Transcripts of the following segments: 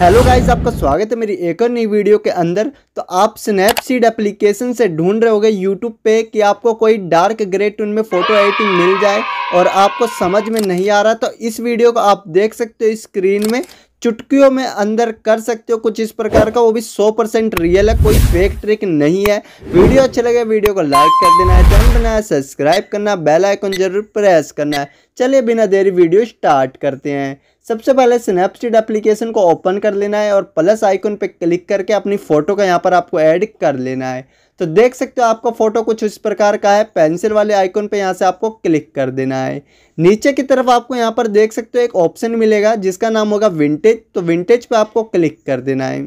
hello guys आपका स्वागत है मेरी एक और नई वीडियो के अंदर तो आप स्नैपसीड एप्लीकेशन से ढूंढ रहे होगे यूट्यूब पे कि आपको कोई डार्क ग्रे टून में फ़ोटो एडिटिंग मिल जाए और आपको समझ में नहीं आ रहा तो इस वीडियो को आप देख सकते हो स्क्रीन में चुटकियों में अंदर कर सकते हो कुछ इस प्रकार का वो भी 100 परसेंट रियल है कोई फेक ट्रिक नहीं है वीडियो अच्छा लगे वीडियो को लाइक कर देना है चैनल बनाया सब्सक्राइब करना बेल आइकन जरूर प्रेस करना है चलिए बिना देरी वीडियो स्टार्ट करते हैं सबसे पहले स्नैपसीड एप्लीकेशन को ओपन कर लेना है और प्लस आइकन पे क्लिक करके अपनी फ़ोटो का यहाँ पर आपको ऐड कर लेना है तो देख सकते हो आपका फ़ोटो कुछ इस प्रकार का है पेंसिल वाले आइकन पे यहाँ से आपको क्लिक कर देना है नीचे की तरफ आपको यहाँ पर देख सकते हो एक ऑप्शन मिलेगा जिसका नाम होगा विंटेज तो विंटेज पर आपको क्लिक कर देना है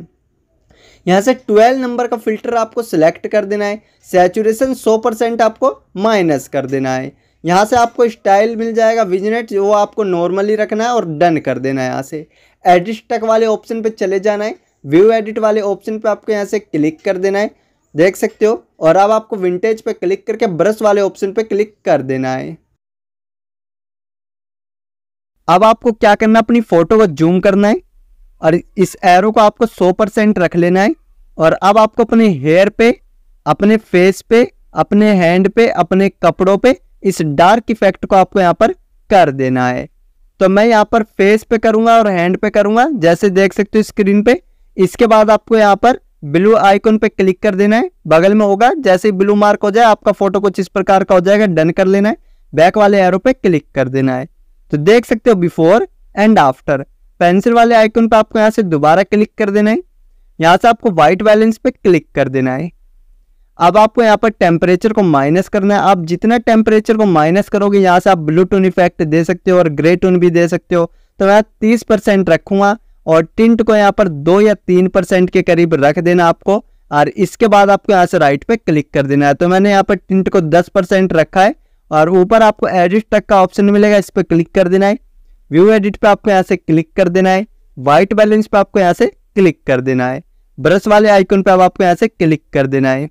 यहाँ से 12 नंबर का फिल्टर आपको सिलेक्ट कर देना है सेचुरेशन 100 परसेंट आपको माइनस कर देना है यहाँ से आपको स्टाइल मिल जाएगा विजनेट वो आपको नॉर्मली रखना है और डन कर देना है यहाँ से एडिट तक वाले ऑप्शन पे चले जाना है व्यू एडिट वाले ऑप्शन पे आपको यहाँ से क्लिक कर देना है देख सकते हो और अब आपको विंटेज पे क्लिक करके ब्रश वाले ऑप्शन पे क्लिक कर देना है अब आपको क्या करना है अपनी फ़ोटो को जूम करना है और इस एरो को आपको सौ परसेंट रख लेना है और अब आपको अपने हेयर पे अपने फेस पे अपने हैंड पे अपने कपड़ों पे इस डार्क इफेक्ट को आपको यहाँ पर कर देना है तो मैं यहाँ पर फेस पे करूंगा और हैंड पे करूंगा जैसे देख सकते हो स्क्रीन पे इसके बाद आपको यहाँ पर ब्लू आइकन पे क्लिक कर देना है बगल में होगा जैसे ब्लू मार्क हो जाए आपका फोटो कुछ इस प्रकार का हो जाएगा डन कर लेना है बैक वाले एरो पे क्लिक कर देना है तो देख सकते हो बिफोर एंड आफ्टर पेंसिल वाले आइकन पे आपको यहाँ से दोबारा क्लिक कर देना है यहाँ से आपको व्हाइट बैलेंस पे क्लिक कर देना है अब आपको यहाँ पर टेम्परेचर को माइनस करना है आप जितना टेम्परेचर को माइनस करोगे यहाँ से आप ब्लू टून इफेक्ट दे सकते हो और ग्रे टून भी दे सकते हो तो मैं तीस परसेंट रखूंगा और टिंट को यहाँ पर दो या तीन परसेंट के करीब रख देना आपको और इसके बाद आपको यहाँ से राइट पे क्लिक कर देना है तो मैंने यहाँ पर टिंट को दस परसेंट रखा है और ऊपर आपको एडिट तक का ऑप्शन मिलेगा इस पर क्लिक कर देना है व्यू एडिट पर आपको यहाँ से क्लिक कर देना है व्हाइट बैलेंस पे आपको यहाँ से क्लिक कर देना है ब्रश वाले आइकन पे आपको यहाँ से क्लिक कर देना है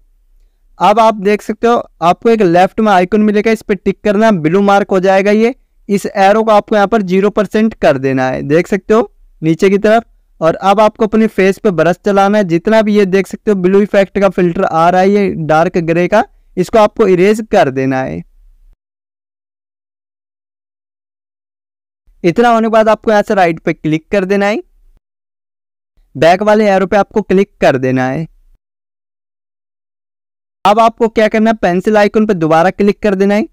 अब आप देख सकते हो आपको एक लेफ्ट में आइकन मिलेगा इस पर टिक करना ब्लू मार्क हो जाएगा ये इस एरो को आपको यहाँ पर जीरो परसेंट कर देना है देख सकते हो नीचे की तरफ और अब आपको अपने फेस पे ब्रश चलाना है जितना भी ये देख सकते हो ब्लू इफेक्ट का फिल्टर आ रहा है ये डार्क ग्रे का इसको आपको इरेज कर देना है इतना होने के बाद आपको यहाँ से राइट पे क्लिक कर देना है बैक वाले एरो पे आपको क्लिक कर देना है अब आपको क्या करना है पेंसिल आइकन पर दोबारा क्लिक कर देना है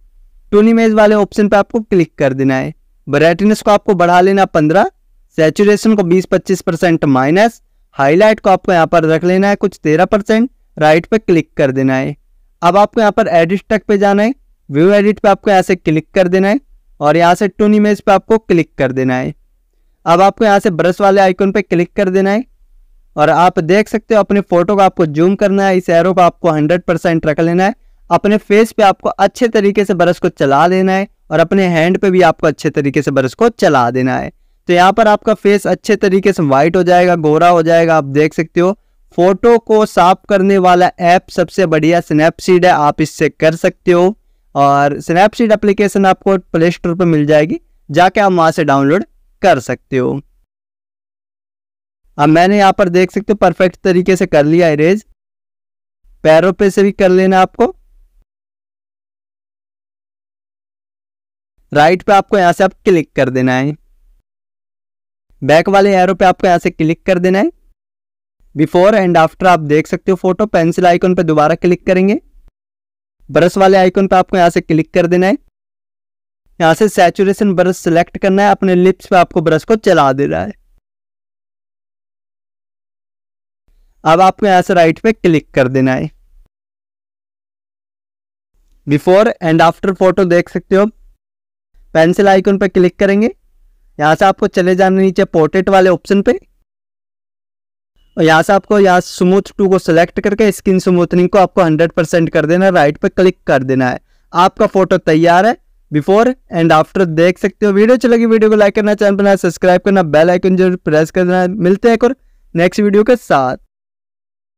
टोन इमेज वाले ऑप्शन पर आपको क्लिक कर देना है ब्राइटनेस को आपको बढ़ा लेना पंद्रह सेचुरेशन को बीस पच्चीस परसेंट माइनस हाईलाइट को आपको यहाँ पर रख लेना है कुछ तेरह परसेंट राइट पर क्लिक कर देना है अब आपको यहाँ पर एडिट टक पे जाना है व्यू एडिट पे आपको यहाँ से क्लिक कर देना है और यहाँ से टून इमेज पे आपको क्लिक कर देना है अब आपको यहाँ से ब्रश वाले आइकन पे क्लिक कर देना है और आप देख सकते हो अपने फोटो को आपको जूम करना है इस एरो पर आपको 100 परसेंट रख लेना है अपने फेस पे आपको अच्छे तरीके से ब्रश को चला देना है और अपने हैंड पे भी आपको अच्छे तरीके से ब्रश को चला देना है तो यहाँ पर आपका फेस अच्छे तरीके से वाइट हो जाएगा गोरा हो जाएगा आप देख सकते हो फोटो को साफ करने वाला ऐप सबसे बढ़िया स्नैपसीड है आप इससे कर सकते हो और स्नैपसीड एप्लीकेशन आपको प्ले स्टोर पर मिल जाएगी जाके आप वहाँ से डाउनलोड कर सकते हो अब मैंने यहाँ पर देख सकते हो परफेक्ट तरीके से कर लिया इरेज पैरों पे से भी कर लेना आपको राइट पे आपको यहां से आप क्लिक कर देना है बैक वाले एरो पे आपको यहां से क्लिक कर देना है बिफोर एंड आफ्टर आप देख सकते हो फोटो पेंसिल आइकन पे दोबारा क्लिक करेंगे ब्रश वाले आइकन पे आपको यहां से क्लिक कर देना है यहां से सैचुरेशन ब्रश सेलेक्ट करना है अपने लिप्स पे आपको ब्रश को चला देना है अब आपको यहां से राइट पे क्लिक कर देना है बिफोर एंड आफ्टर फोटो देख सकते हो पेंसिल आइकन पे क्लिक करेंगे यहां से आपको चले जाना नीचे पोर्ट्रेट वाले ऑप्शन पे और यहां से आपको यहाँ स्मूथ टू को सिलेक्ट करके स्किन स्मूथनिंग को आपको 100 परसेंट कर देना है राइट पर क्लिक कर देना है आपका फोटो तैयार है बिफोर एंड आफ्टर देख सकते हो वीडियो अच्छी लगी वीडियो को लाइक करना चैनल पर सब्सक्राइब करना बेल आइकन जरूर प्रेस कर देना मिलते हैं एक और नेक्स्ट वीडियो के साथ